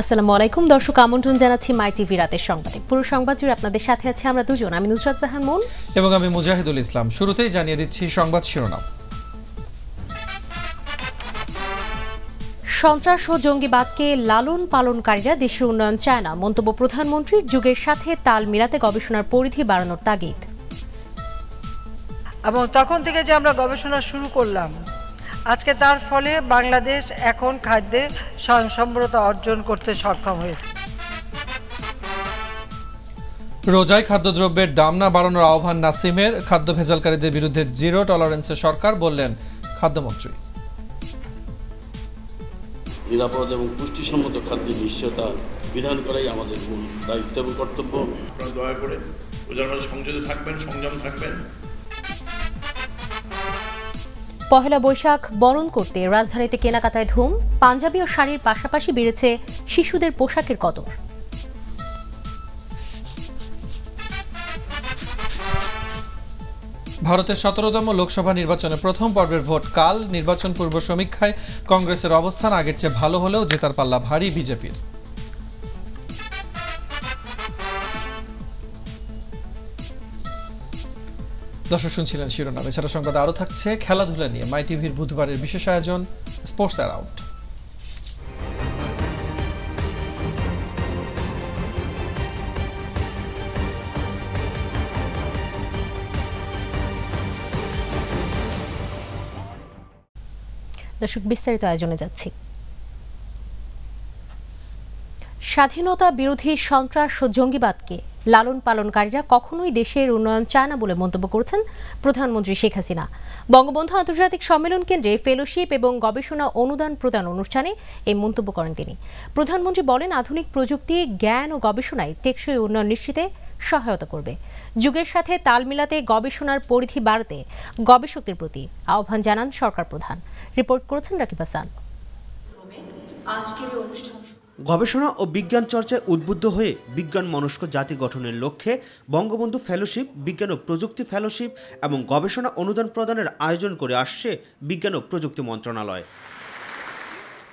আসসালামু আলাইকুম দর্শক আমন্ত্রণ জানাচ্ছি মাই টিভি রাতের সংবাদে পুরো সংবাদ জুড়ে আপনাদের সাথে আছে আমরা দুজন আমি নুসরাত জাহান মন এবং আমি মুজাহিদুল ইসলাম শুরুতেই জানিয়ে দিচ্ছি সংবাদ শিরোনাম সন্ত্রাস ও জঙ্গিবাদকে লালন পালনকারীরা দেশের উন্নয়ন চায় না মন্তব্য প্রধানমন্ত্রীর যুগের সাথে তাল মিলাতে গবেষণার পরিধি বাড়ানোর তাগিদ এবং তখন থেকে যে আমরা গবেষণা শুরু করলাম আজকে তার ফলে বাংলাদেশ এখন খাদ্যে স্বয়ংসম্ভরতা অর্জন করতে সক্ষম হয়েছে রোজায় খাদ্যদ্রব্যের দাম না বাড়ানোর আহ্বান নাসিমের খাদ্য ভেজালকারীদের বিরুদ্ধে জিরো টলারেন্সে সরকার বললেন খাদ্যমন্ত্রী নিরাপদ এবং পুষ্টিসম্মত খাদ্যের নিশ্চয়তা বিধান করাই আমাদের মূল দায়িত্ব এবং কর্তব্য দয়া করে সংযত থাকবেন সংযম থাকবেন পহেলা বৈশাখ বরণ করতে রাজধানীতে কেনাকাটায় ধুম পাঞ্জাবি ও শাড়ির পাশাপাশি বেড়েছে শিশুদের পোশাকের কদর ভারতের সতেরোতম লোকসভা নির্বাচনে প্রথম পর্বের ভোট কাল নির্বাচন পূর্ব সমীক্ষায় কংগ্রেসের অবস্থান আগের চেয়ে ভালো হলেও জেতার পাল্লা ভারী বিজেপির দর্শক শুনছিলেন শিরোনাম এছাড়া সংবাদ আরও থাকছে খেলাধুলা নিয়ে মাই টিভির বুধবারের বিশেষ আয়োজন স্পোর্টস অ্যারাউন্ড দর্শক বিস্তারিত আয়োজনে যাচ্ছি স্বাধীনতা বিরোধী সন্ত্রাস ও জঙ্গিবাদকে লালন পালনকারীরা কখনোই দেশের উন্নয়ন চায় না বলে মন্তব্য করেছেন প্রধানমন্ত্রী শেখ হাসিনা বঙ্গবন্ধু আন্তর্জাতিক সম্মেলন কেন্দ্রে ফেলোশিপ এবং গবেষণা অনুদান প্রদান অনুষ্ঠানে এই মন্তব্য করেন তিনি প্রধানমন্ত্রী বলেন আধুনিক প্রযুক্তি জ্ঞান ও গবেষণায় টেকসই উন্নয়ন নিশ্চিতে সহায়তা করবে যুগের সাথে তাল মিলাতে গবেষণার পরিধি বাড়তে গবেষকদের প্রতি আহ্বান জানান সরকার প্রধান রিপোর্ট করেছেন রাকিব হাসান আজকের অনুষ্ঠান গবেষণা ও বিজ্ঞান চর্চায় উদ্বুদ্ধ হয়ে বিজ্ঞান মনস্ক জাতি গঠনের লক্ষ্যে বঙ্গবন্ধু ফেলোশিপ বিজ্ঞান ও প্রযুক্তি ফেলোশিপ এবং গবেষণা অনুদান প্রদানের আয়োজন করে আসছে বিজ্ঞান ও প্রযুক্তি মন্ত্রণালয়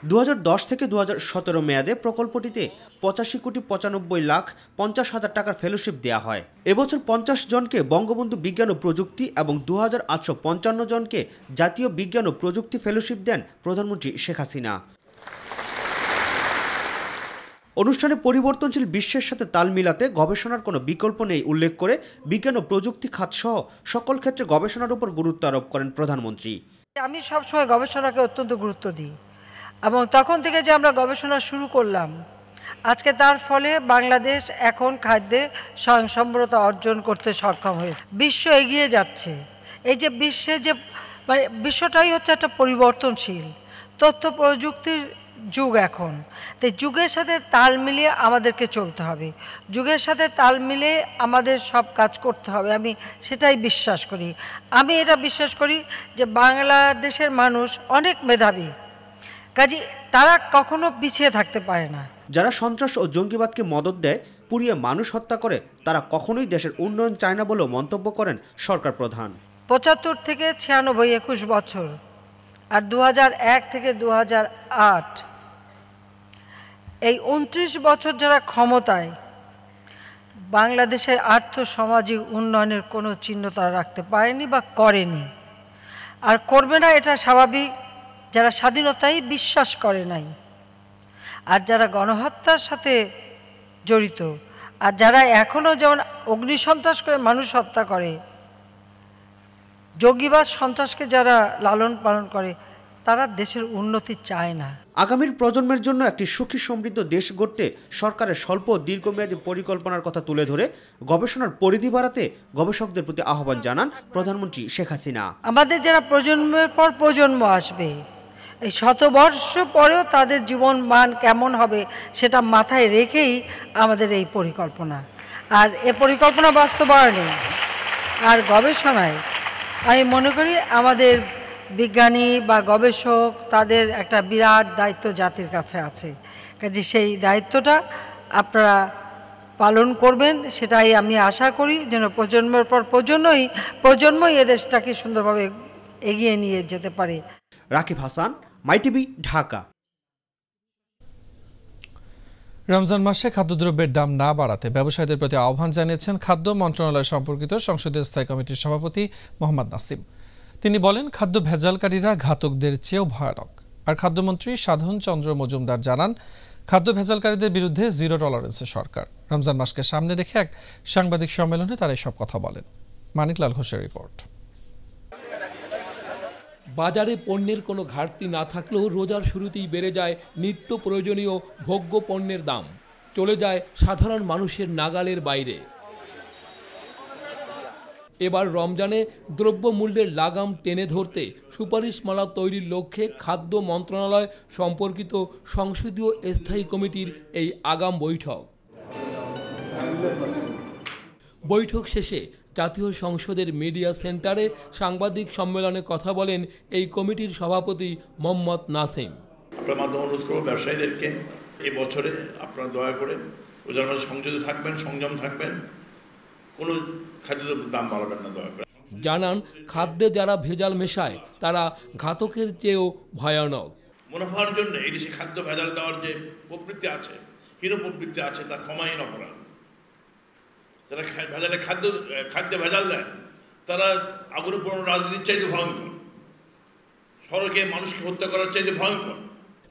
দু থেকে দু মেয়াদে প্রকল্পটিতে পঁচাশি কোটি পঁচানব্বই লাখ পঞ্চাশ হাজার টাকার ফেলোশিপ দেওয়া হয় এবছর পঞ্চাশ জনকে বঙ্গবন্ধু বিজ্ঞান ও প্রযুক্তি এবং দু জনকে জাতীয় বিজ্ঞান ও প্রযুক্তি ফেলোশিপ দেন প্রধানমন্ত্রী শেখ হাসিনা অনুষ্ঠানে পরিবর্তনশীল বিশ্বের সাথে তাল মিলাতে গবেষণার কোনো বিকল্প নেই উল্লেখ করে বিজ্ঞান ও প্রযুক্তি খাতসহ সকল ক্ষেত্রে গবেষণার উপর গুরুত্ব আরোপ করেন প্রধানমন্ত্রী আমি সবসময় গবেষণাকে অত্যন্ত গুরুত্ব দিই এবং তখন থেকে যে আমরা গবেষণা শুরু করলাম আজকে তার ফলে বাংলাদেশ এখন খাদ্যে স্বয়ংসম্ভরতা অর্জন করতে সক্ষম হয়ে বিশ্ব এগিয়ে যাচ্ছে এই যে বিশ্বে যে মানে বিশ্বটাই হচ্ছে একটা পরিবর্তনশীল তথ্য প্রযুক্তির যুগ এখন তো যুগের সাথে তাল মিলিয়ে আমাদেরকে চলতে হবে যুগের সাথে তাল মিলে আমাদের সব কাজ করতে হবে আমি সেটাই বিশ্বাস করি আমি এটা বিশ্বাস করি যে বাংলাদেশের মানুষ অনেক মেধাবী কাজে তারা কখনো পিছিয়ে থাকতে পারে না যারা সন্ত্রাস ও জঙ্গিবাদকে মদত দেয় পুড়িয়ে মানুষ হত্যা করে তারা কখনোই দেশের উন্নয়ন চায় না বলেও মন্তব্য করেন সরকার প্রধান পঁচাত্তর থেকে ছিয়ানব্বই একুশ বছর আর দু থেকে দু আট এই উনত্রিশ বছর যারা ক্ষমতায় বাংলাদেশের আর্থ সামাজিক উন্নয়নের কোনো চিহ্ন তারা রাখতে পারেনি বা করেনি আর করবে না এটা স্বাভাবিক যারা স্বাধীনতায় বিশ্বাস করে নাই আর যারা গণহত্যার সাথে জড়িত আর যারা এখনও যেমন অগ্নিসন্ত্রাস করে মানুষ হত্যা করে যোগীবাদ সন্ত্রাসকে যারা লালন পালন করে তারা দেশের উন্নতি চায় না আগামীর প্রজন্মের জন্য একটি সুখী সমৃদ্ধ দেশ গড়তে সরকারের স্বল্প দীর্ঘমেয়াদী পরিকল্পনার কথা তুলে ধরে গবেষণার পরিধি বাড়াতে গবেষকদের প্রতি আহ্বান জানান প্রধানমন্ত্রী শেখ হাসিনা আমাদের যারা প্রজন্মের পর প্রজন্ম আসবে এই শতবর্ষ পরেও তাদের জীবন মান কেমন হবে সেটা মাথায় রেখেই আমাদের এই পরিকল্পনা আর এ পরিকল্পনা বাস্তবায়নে আর গবেষণায় আমি মনে করি আমাদের বিজ্ঞানী বা গবেষক তাদের একটা বিরাট দায়িত্ব জাতির কাছে আছে কাজে সেই দায়িত্বটা আপনারা পালন করবেন সেটাই আমি আশা করি যেন প্রজন্মের পর প্রজন্মই প্রজন্মই এদেশটাকে সুন্দরভাবে এগিয়ে নিয়ে যেতে পারে রাকিব হাসান মাইটিভি ঢাকা রমজান মাসে খাদ্যদ্রব্যের দাম না বাড়াতে ব্যবসায়ীদের প্রতি আহ্বান জানিয়েছেন খাদ্য মন্ত্রণালয় সম্পর্কিত সংসদীয় স্থায়ী কমিটির সভাপতি মোহাম্মদ নাসিম তিনি বলেন খাদ্য ভেজালকারীরা ঘাতকদের চেয়েও ভয়ানক আর খাদ্যমন্ত্রী সাধন চন্দ্র মজুমদার জানান খাদ্য ভেজালকারীদের বিরুদ্ধে জিরো টলারেন্সে সরকার রমজান মাসকে সামনে রেখে এক সাংবাদিক সম্মেলনে তারা এসব কথা বলেন মানিকলাল ঘোষের রিপোর্ট বাজারে পণ্যের কোনো ঘাটতি না থাকলেও রোজার শুরুতেই বেড়ে যায় নিত্য প্রয়োজনীয় ভোগ্য পণ্যের দাম চলে যায় সাধারণ মানুষের নাগালের বাইরে এবার রমজানে দ্রব্যমূল্যের লাগাম টেনে ধরতে সুপারিশমালা তৈরির লক্ষ্যে খাদ্য মন্ত্রণালয় সম্পর্কিত সংসদীয় স্থায়ী কমিটির এই আগাম বৈঠক বৈঠক শেষে জাতীয় সংসদের মিডিয়া সেন্টারে সাংবাদিক সম্মেলনে কথা বলেন এই কমিটির সভাপতি মোহাম্মদ নাসিম আপনার মাধ্যমে অনুরোধ করবো ব্যবসায়ীদেরকে আপনারা দয়া করে সংযত থাকবেন সংযম থাকবেন কোনো খাদ্যদ্রব্যের দাম বাড়াবেন না দয়া করে জানান খাদ্যে যারা ভেজাল মেশায় তারা ঘাতকের চেয়েও ভয়ানক মুনাফার জন্য এই দেশে খাদ্য ভেজাল দেওয়ার যে প্রবৃত্তি আছে হীন প্রবৃত্তি আছে তা ক্ষমাহীন অপরাধ যারা ভেজালে খাদ্য খাদ্যে ভেজাল দেয় তারা আগুন পুরনো রাজনীতির চাইতে ভয়ঙ্কর সড়কে মানুষকে হত্যা করার চাইতে ভয়ঙ্কর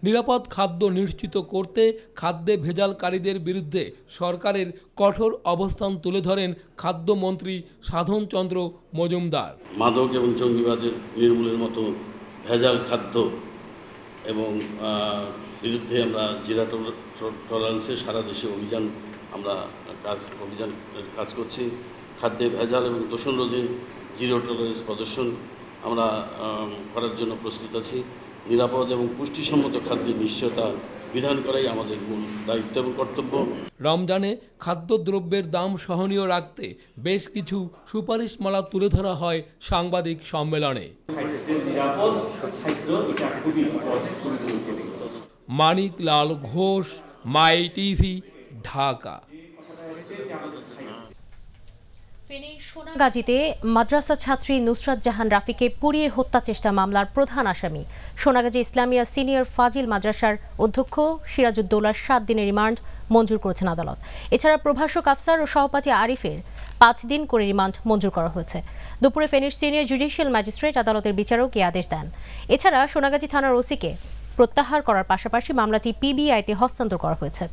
নিরাপদ খাদ্য নিশ্চিত করতে খাদ্যে ভেজালকারীদের বিরুদ্ধে সরকারের কঠোর অবস্থান তুলে ধরেন খাদ্যমন্ত্রী সাধনচন্দ্র মজুমদার মাদক এবং জঙ্গিবাদের নির্মূলের মতো ভেজাল খাদ্য এবং বিরুদ্ধে আমরা জিরা টলারেন্সে সারা দেশে অভিযান আমরা কাজ অভিযান কাজ করছি খাদ্যে ভেজাল এবং দোষণ রোধে জিরো টলারেন্স প্রদর্শন আমরা করার জন্য প্রস্তুত আছি নিরাপদ এবং পুষ্টিসম্মত খাদ্যের নিশ্চয়তা বিধান করাই আমাদের মূল দায়িত্ব এবং কর্তব্য রমজানে খাদ্যদ্রব্যের দাম সহনীয় রাখতে বেশ কিছু সুপারিশমালা তুলে ধরা হয় সাংবাদিক সম্মেলনে মানিক লাল ঘোষ মাই টিভি ঢাকা সোনাগাজীতে মাদ্রাসা ছাত্রী নুসরাত জাহান রাফিকে পুড়িয়ে হত্যা চেষ্টা মামলার প্রধান আসামি সোনাগাজী ইসলামিয়া সিনিয়র ফাজিল মাদ্রাসার অধ্যক্ষ সিরাজউদ্দৌলার সাত দিনের রিমান্ড মঞ্জুর করেছেন আদালত এছাড়া প্রভাষক আফসার ও সহপাঠী আরিফের পাঁচ দিন করে রিমান্ড মঞ্জুর করা হয়েছে দুপুরে ফেনীর সিনিয়র জুডিশিয়াল ম্যাজিস্ট্রেট আদালতের বিচারক এই আদেশ দেন এছাড়া সোনাগাজী থানার ওসিকে প্রত্যাহার করার পাশাপাশি মামলাটি পিবিআইতে হস্তান্তর করা হয়েছে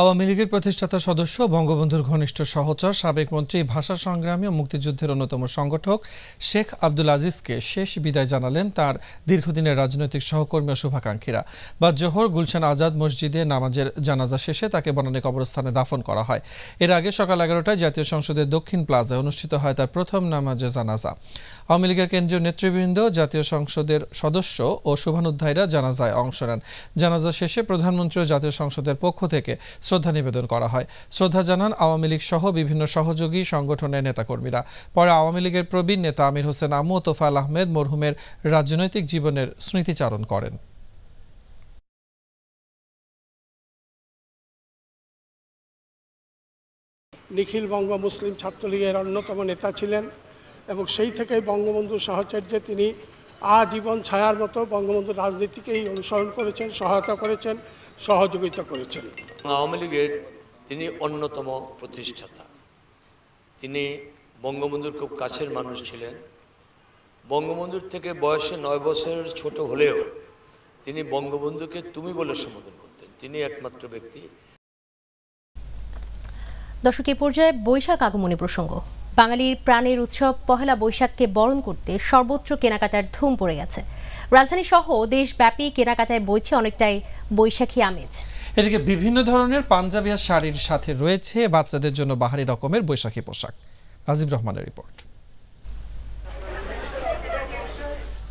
আওয়ামী লীগের প্রতিষ্ঠাতা সদস্য বঙ্গবন্ধুর ঘনিষ্ঠ সহচর সাবেক মন্ত্রী ভাষা সংগ্রামী ও মুক্তিযুদ্ধের অন্যতম সংগঠক শেখ আব্দুল আজিজকে শেষ বিদায় জানালেন তার দীর্ঘদিনের রাজনৈতিক সহকর্মী ও শুভাকাঙ্ক্ষীরা জোহর গুলশান আজাদ মসজিদে নামাজের জানাজা শেষে তাকে বনানী কবরস্থানে দাফন করা হয় এর আগে সকাল এগারোটায় জাতীয় সংসদের দক্ষিণ প্লাজায় অনুষ্ঠিত হয় তার প্রথম নামাজে জানাজা আওয়ামী লীগের কেন্দ্রীয় নেতৃবৃন্দ জাতীয় সংসদের সদস্য ও শুভানুধ্যায়ীরা জানাজায় অংশ নেন জানাজা শেষে প্রধানমন্ত্রী ও জাতীয় সংসদের পক্ষ থেকে শ্রদ্ধা নিবেদন করা হয় শ্রদ্ধা জানান আওয়ামী লীগ সহ বিভিন্ন সহযোগী সংগঠনের নেতাকর্মীরা পরে আওয়ামী লীগের প্রবীণ নেতা আমির হোসেন আমু তোফাল আহমেদ মরহুমের রাজনৈতিক জীবনের স্মৃতিচারণ করেন নিখিল বঙ্গ মুসলিম ছাত্রলীগের অন্যতম নেতা ছিলেন এবং সেই থেকেই বঙ্গবন্ধু সাহচর্যে তিনি আজীবন ছায়ার মতো বঙ্গবন্ধু রাজনীতিকেই অনুসরণ করেছেন সহায়তা করেছেন সহযোগিতা করেছেন আওয়ামী লীগের তিনি অন্যতম প্রতিষ্ঠাতা তিনি বঙ্গবন্ধুর খুব কাছের মানুষ ছিলেন বঙ্গবন্ধুর থেকে বয়সে নয় বছরের ছোট হলেও তিনি বঙ্গবন্ধুকে তুমি বলে সম্বোধন করতেন তিনি একমাত্র ব্যক্তি দর্শক এ পর্যায়ে বৈশাখ আগমনী প্রসঙ্গ বাঙালির প্রাণের উৎসব পহেলা বৈশাখকে বরণ করতে সর্বত্র কেনাকাটার ধুম পড়ে গেছে রাজধানী সহ দেশব্যাপী কেনাকাটায় বইছে অনেকটাই বৈশাখী আমেজ এদিকে বিভিন্ন ধরনের পাঞ্জাবি আর শাড়ির সাথে রয়েছে বাচ্চাদের জন্য বাহারি রকমের বৈশাখী পোশাক রাজীব রহমানের রিপোর্ট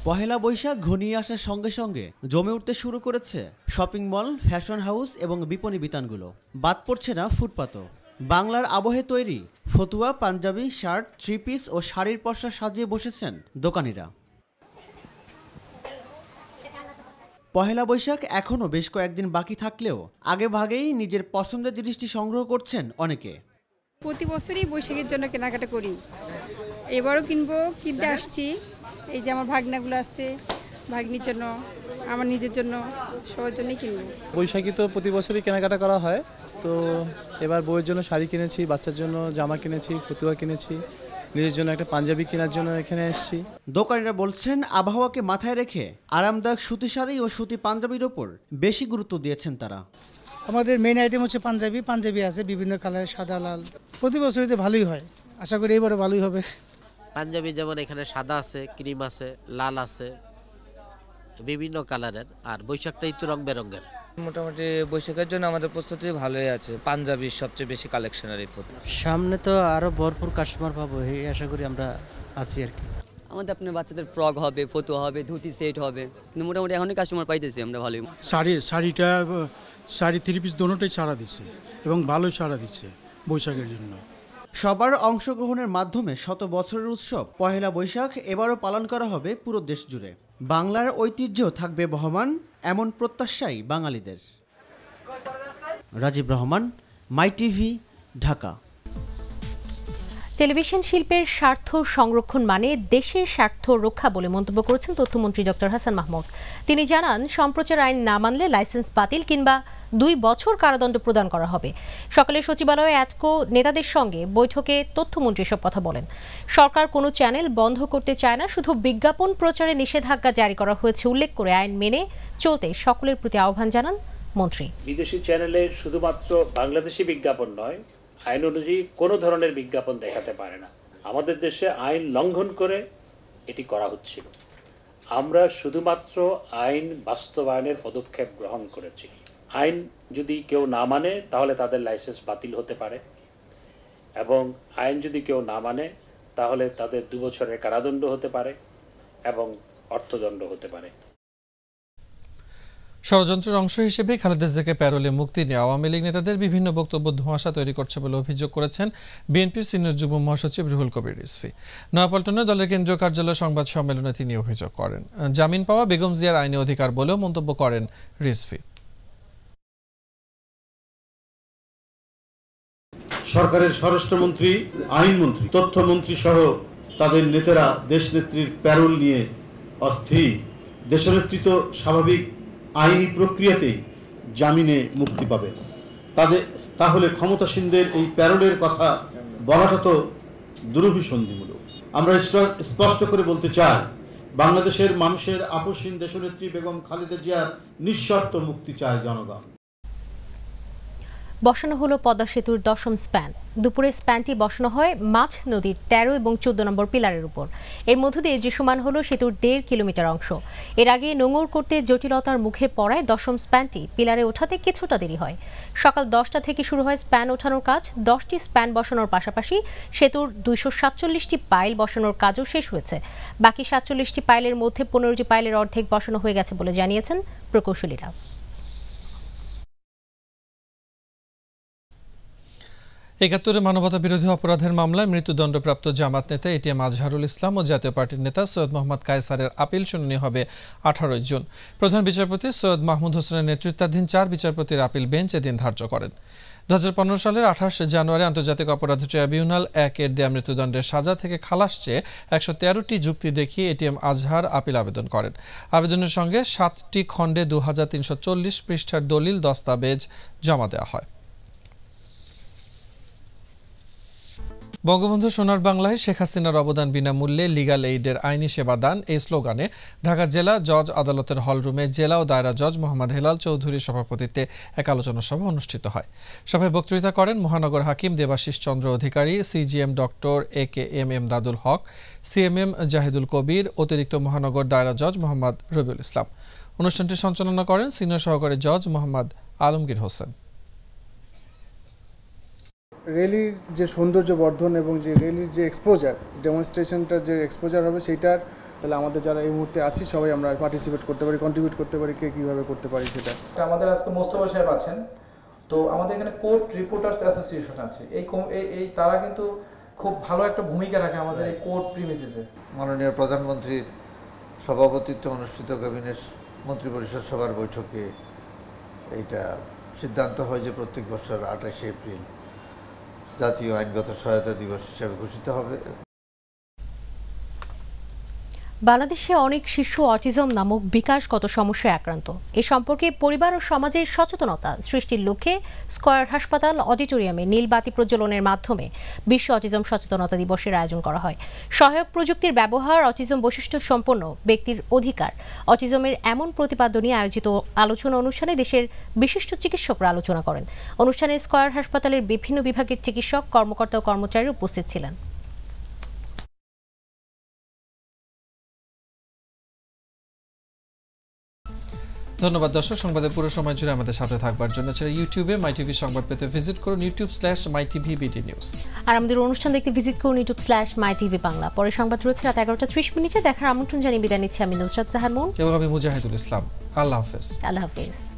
পহেলা বৈশাখ ঘনিয়ে আসার সঙ্গে সঙ্গে জমে উঠতে শুরু করেছে শপিং মল ফ্যাশন হাউস এবং বিপণী বিতানগুলো বাদ পড়ছে না ফুটপাতও বাংলার আবহে তৈরি ফতুয়া পাঞ্জাবি শার্ট থ্রি পিস ও শাড়ির পশা সাজিয়ে বসেছেন দোকানিরা পহেলা বৈশাখ এখনও বেশ কয়েকদিন বাকি থাকলেও আগে ভাগেই নিজের পছন্দের জিনিসটি সংগ্রহ করছেন অনেকে প্রতি বছরই বৈশাখের জন্য কেনাকাটা করি এবারও কিনবো কিনতে আসছি এই যে আমার ভাগনাগুলো আছে ভাগ্নির জন্য আমার নিজের জন্য সবার জন্যই কিনবো বৈশাখী তো প্রতি বছরই কেনাকাটা করা হয় তো এবার বউয়ের জন্য শাড়ি কিনেছি বাচ্চার জন্য জামা কিনেছি ফতুয়া কিনেছি নিজের জন্য একটা পাঞ্জাবি কেনার জন্য এখানে এসেছি দোকানিরা বলছেন আবহাওয়াকে মাথায় রেখে আরামদায়ক সুতি শাড়ি ও সুতি পাঞ্জাবির ওপর বেশি গুরুত্ব দিয়েছেন তারা আমাদের মেইন আইটেম হচ্ছে পাঞ্জাবি পাঞ্জাবি আছে বিভিন্ন কালারের সাদা লাল প্রতি বছরই তো ভালোই হয় আশা করি এবারে ভালোই হবে পাঞ্জাবি যেমন এখানে সাদা আছে ক্রিম আছে লাল আছে বিভিন্ন কালারের আর বৈশাখটা একটু রং বেরঙ্গের মোটামুটি বৈশাখের জন্য আমাদের প্রস্তুতি ভালোই আছে পাঞ্জাবির সবচেয়ে বেশি কালেকশনারি ফুড সামনে তো আরও ভরপুর কাস্টমার পাবো এই আশা করি আমরা আছি আর কি আমাদের আপনার বাচ্চাদের ফ্রক হবে ফটো হবে ধুতি সেট হবে কিন্তু মোটামুটি এখনই কাস্টমার পাইতেছি আমরা ভালোই শাড়ি শাড়িটা শাড়ি থ্রি পিস দোনোটাই সাড়া দিচ্ছে এবং ভালোই সাড়া দিচ্ছে বৈশাখের জন্য সবার অংশগ্রহণের মাধ্যমে শত বছরের উৎসব পহেলা বৈশাখ এবারও পালন করা হবে পুরো দেশ জুড়ে বাংলার ঐতিহ্য থাকবে বহমান এমন প্রত্যাশাই বাঙালিদের Rajib Rahman My TV Dhaka television শিল্পের স্বার্থ সংরক্ষণ মানে দেশের স্বার্থ রক্ষা বলে মন্তব্য করেছেন তথ্যমন্ত্রী ডক্টর হাসান মাহমুদ তিনি জানান সম্প্রচার আইন না মানলে লাইসেন্স বাতিল কিংবা দুই বছর কারাদণ্ড প্রদান করা হবে সকালে সচিবালয়ে অ্যাটকো নেতাদের সঙ্গে বৈঠকে তথ্যমন্ত্রী সব কথা বলেন সরকার কোনো চ্যানেল বন্ধ করতে চায় না শুধু বিজ্ঞাপন প্রচারে নিষেধাজ্ঞা জারি করা হয়েছে উল্লেখ করে আইন মেনে চলতে সকলের প্রতি আহ্বান জানান মন্ত্রী বিদেশি চ্যানেলে শুধুমাত্র বাংলাদেশি বিজ্ঞাপন নয় আইন অনুযায়ী কোনো ধরনের বিজ্ঞাপন দেখাতে পারে না আমাদের দেশে আইন লঙ্ঘন করে এটি করা হচ্ছিল আমরা শুধুমাত্র আইন বাস্তবায়নের পদক্ষেপ গ্রহণ করেছি আইন যদি কেউ না মানে তাহলে তাদের লাইসেন্স বাতিল হতে পারে এবং আইন যদি কেউ না মানে তাহলে তাদের দুবছরের কারাদণ্ড হতে পারে এবং অর্থদণ্ড হতে পারে ষড়যন্ত্রের অংশ হিসেবে খালেদা জিয়াকে প্যারোলে মুক্তি নিয়ে আওয়ামী লীগ নেতাদের বিভিন্ন বক্তব্য ধোঁয়াশা তৈরি করছে বলে অভিযোগ করেছেন বিএনপির সিনিয়র যুব মহাসচিব রুহুল কবির ইসফি নয়াপল্টনে দলের কেন্দ্রীয় কার্যালয় সংবাদ সম্মেলনে তিনি অভিযোগ করেন জামিন পাওয়া বেগম জিয়ার আইনি অধিকার বলেও মন্তব্য করেন রিসফি সরকারের স্বরাষ্ট্রমন্ত্রী আইনমন্ত্রী তথ্যমন্ত্রী সহ তাদের নেতারা দেশ নেত্রীর প্যারোল নিয়ে অস্থির দেশনেত্রী তো স্বাভাবিক আইনি প্রক্রিয়াতেই জামিনে মুক্তি পাবে তাদের তাহলে ক্ষমতাসীনদের এই প্যারোলের কথা বলাটা তো দুরভিসন্ধিমূলক আমরা স্পষ্ট করে বলতে চাই বাংলাদেশের মানুষের আপসীন দেশনেত্রী বেগম খালেদা জিয়ার নিঃশর্ত মুক্তি চায় জনগণ বসানো হলো পদ্মা সেতুর দশম স্প্যান দুপুরে স্প্যানটি বসানো হয় মাছ নদীর ১৩ এবং চোদ্দ নম্বর পিলারের উপর এর মধ্য দিয়ে দৃশ্যমান হলো সেতুর দেড় কিলোমিটার অংশ এর আগে নোঙর করতে জটিলতার মুখে পড়ায় দশম স্প্যানটি পিলারে ওঠাতে কিছুটা দেরি হয় সকাল দশটা থেকে শুরু হয় স্প্যান ওঠানোর কাজ দশটি স্প্যান বসানোর পাশাপাশি সেতুর দুইশো সাতচল্লিশটি পাইল বসানোর কাজও শেষ হয়েছে বাকি সাতচল্লিশটি পাইলের মধ্যে পনেরোটি পাইলের অর্ধেক বসানো হয়ে গেছে বলে জানিয়েছেন প্রকৌশলীরা একাত্তরে মানবতা বিরোধী অপরাধের মামলায় মৃত্যুদণ্ডপ্রাপ্ত জামাত নেতা এটিএম আজহারুল ইসলাম ও জাতীয় পার্টির নেতা সৈয়দ মোহাম্মদ কায়সারের আপিল শুনানি হবে আঠারোই জুন প্রধান বিচারপতি সৈয়দ মাহমুদ হোসেনের নেতৃত্বাধীন চার বিচারপতির আপিল বেঞ্চ এদিন ধার্য করেন দু সালের আঠাশ জানুয়ারি আন্তর্জাতিক অপরাধ ট্রাইব্যুনাল এর দেয়া মৃত্যুদণ্ডের সাজা থেকে খালাস চেয়ে একশো তেরোটি যুক্তি দেখিয়ে এটিএম আজহার আপিল আবেদন করেন আবেদনের সঙ্গে সাতটি খণ্ডে দু পৃষ্ঠার দলিল দস্তাবেজ জমা দেওয়া হয় বঙ্গবন্ধু সোনার বাংলায় শেখ হাসিনার অবদান বিনামূল্যে লিগাল এইডের আইনি সেবা দান এই স্লোগানে ঢাকা জেলা জজ আদালতের হলরুমে জেলা ও দায়রা জজ মোহাম্মদ হেলাল চৌধুরীর সভাপতিত্বে এক আলোচনা সভা অনুষ্ঠিত হয় সভায় বক্তৃতা করেন মহানগর হাকিম Debashis Chandra Adhikari CGM doctor A K M M Dadul Haque CMM Zahidul Kabir অতিরিক্ত মহানগর দায়রা জজ মোহাম্মদ রবিউল ইসলাম অনুষ্ঠানটি সঞ্চালনা করেন সিনিয়র সহকারী জজ মোহাম্মদ আলমগীর হোসেন র্যালির যে সৌন্দর্য বর্ধন এবং যে রেলির যে এক্সপোজার ডেমনস্ট্রেশনটার যে এক্সপোজার হবে সেইটার তাহলে আমাদের যারা এই মুহূর্তে আছি সবাই আমরা পার্টিসিপেট করতে পারি কন্ট্রিবিউট করতে পারি কে কীভাবে করতে পারি সেটা আমাদের আজকে মোস্তফা সাহেব আছেন তো আমাদের এখানে কোর্ট রিপোর্টার্স অ্যাসোসিয়েশন আছে এই এই তারা কিন্তু খুব ভালো একটা ভূমিকা রাখে আমাদের এই কোর্ট প্রিমিসেসে মাননীয় প্রধানমন্ত্রীর সভাপতিত্বে অনুষ্ঠিত ক্যাবিনেট মন্ত্রিপরিষদ সভার বৈঠকে এইটা সিদ্ধান্ত হয় যে প্রত্যেক বছর আঠাশে এপ্রিল জাতীয় আইনগত সহায়তা দিবস হিসাবে ঘোষিত হবে বাংলাদেশে অনেক শিশু অটিজম নামক বিকাশগত সমস্যায় আক্রান্ত এ সম্পর্কে পরিবার ও সমাজের সচেতনতা সৃষ্টির লক্ষ্যে স্কয়ার হাসপাতাল অডিটোরিয়ামে নীলবাতি প্রজ্বলনের মাধ্যমে বিশ্ব অটিজম সচেতনতা দিবসের আয়োজন করা হয় সহায়ক প্রযুক্তির ব্যবহার অটিজম বৈশিষ্ট্য সম্পন্ন ব্যক্তির অধিকার অটিজমের এমন প্রতিপাদ্য নিয়ে আয়োজিত আলোচনা অনুষ্ঠানে দেশের বিশিষ্ট চিকিৎসকরা আলোচনা করেন অনুষ্ঠানে স্কয়ার হাসপাতালের বিভিন্ন বিভাগের চিকিৎসক কর্মকর্তা ও কর্মচারী উপস্থিত ছিলেন ধন্যবাদ দর্শক সংবাদের পুরো সময় জুড়ে আমাদের সাথে থাকবার জন্য ছাড়া ইউটিউবে মাই টিভি সংবাদ পেতে ভিজিট করুন YouTube slash My TV BT news আর আমাদের অনুষ্ঠান দেখতে ভিজিট করুন YouTube slash My TV Bangla পরে সংবাদ রয়েছে রাত এগারোটা ত্রিশ মিনিটে দেখার আমন্ত্রণ জানিয়ে বিদায় নিচ্ছি আমি নুসরাত জাহার মন এবং আমি মুজাহিদুল ইসলাম আল্লাহ হাফেজ আল্লাহ হাফেজ